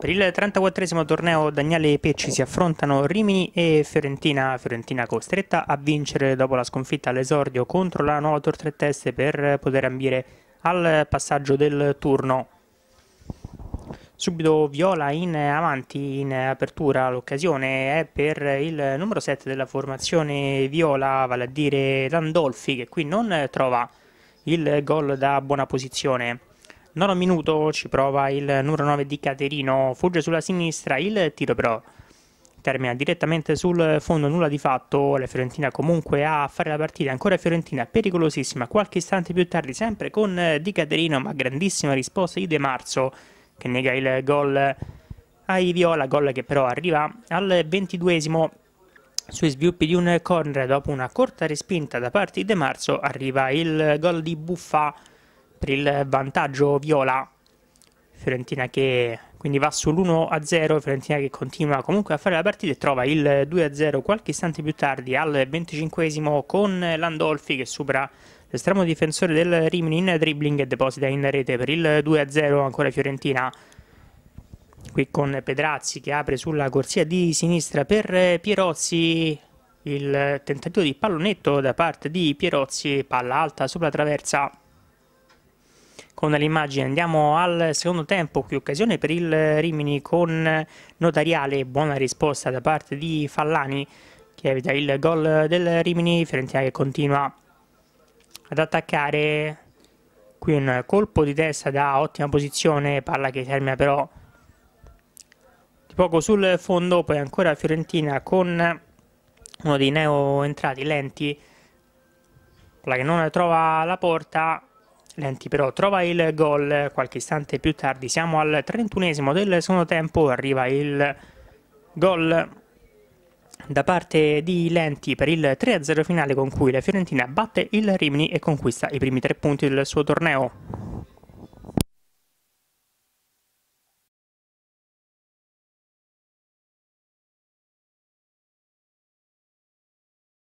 Per il 34 torneo Daniele Pecci si affrontano Rimini e Fiorentina, Fiorentina costretta a vincere dopo la sconfitta all'esordio contro la Nuova Tor Tre Teste per poter ambire al passaggio del turno. Subito Viola in avanti in apertura, l'occasione è per il numero 7 della formazione Viola, vale a dire Landolfi che qui non trova il gol da buona posizione. Nono minuto ci prova il numero 9 di Caterino, fugge sulla sinistra, il tiro però termina direttamente sul fondo, nulla di fatto, la Fiorentina comunque a fare la partita, ancora Fiorentina pericolosissima, qualche istante più tardi sempre con eh, Di Caterino, ma grandissima risposta di De Marzo che nega il gol ai Viola, gol che però arriva al ventiduesimo sui sviluppi di un corner dopo una corta respinta da parte di De Marzo arriva il gol di Buffa per il vantaggio viola. Fiorentina che quindi va sull'1-0, Fiorentina che continua comunque a fare la partita e trova il 2-0 qualche istante più tardi al 25 con Landolfi che supera l'estremo difensore del Rimini in dribbling e deposita in rete per il 2-0 ancora Fiorentina. Qui con Pedrazzi che apre sulla corsia di sinistra per Pierozzi, il tentativo di pallonetto da parte di Pierozzi, palla alta sopra la traversa con l'immagine. Andiamo al secondo tempo, qui occasione per il Rimini con Notariale, buona risposta da parte di Fallani che evita il gol del Rimini, Fiorentina che continua ad attaccare, qui un colpo di testa da ottima posizione, palla che termina però di poco sul fondo, poi ancora Fiorentina con uno dei neo entrati lenti, palla che non trova la porta, Lenti però trova il gol qualche istante più tardi, siamo al 31 del secondo tempo, arriva il gol da parte di Lenti per il 3-0 finale con cui la Fiorentina batte il Rimini e conquista i primi tre punti del suo torneo.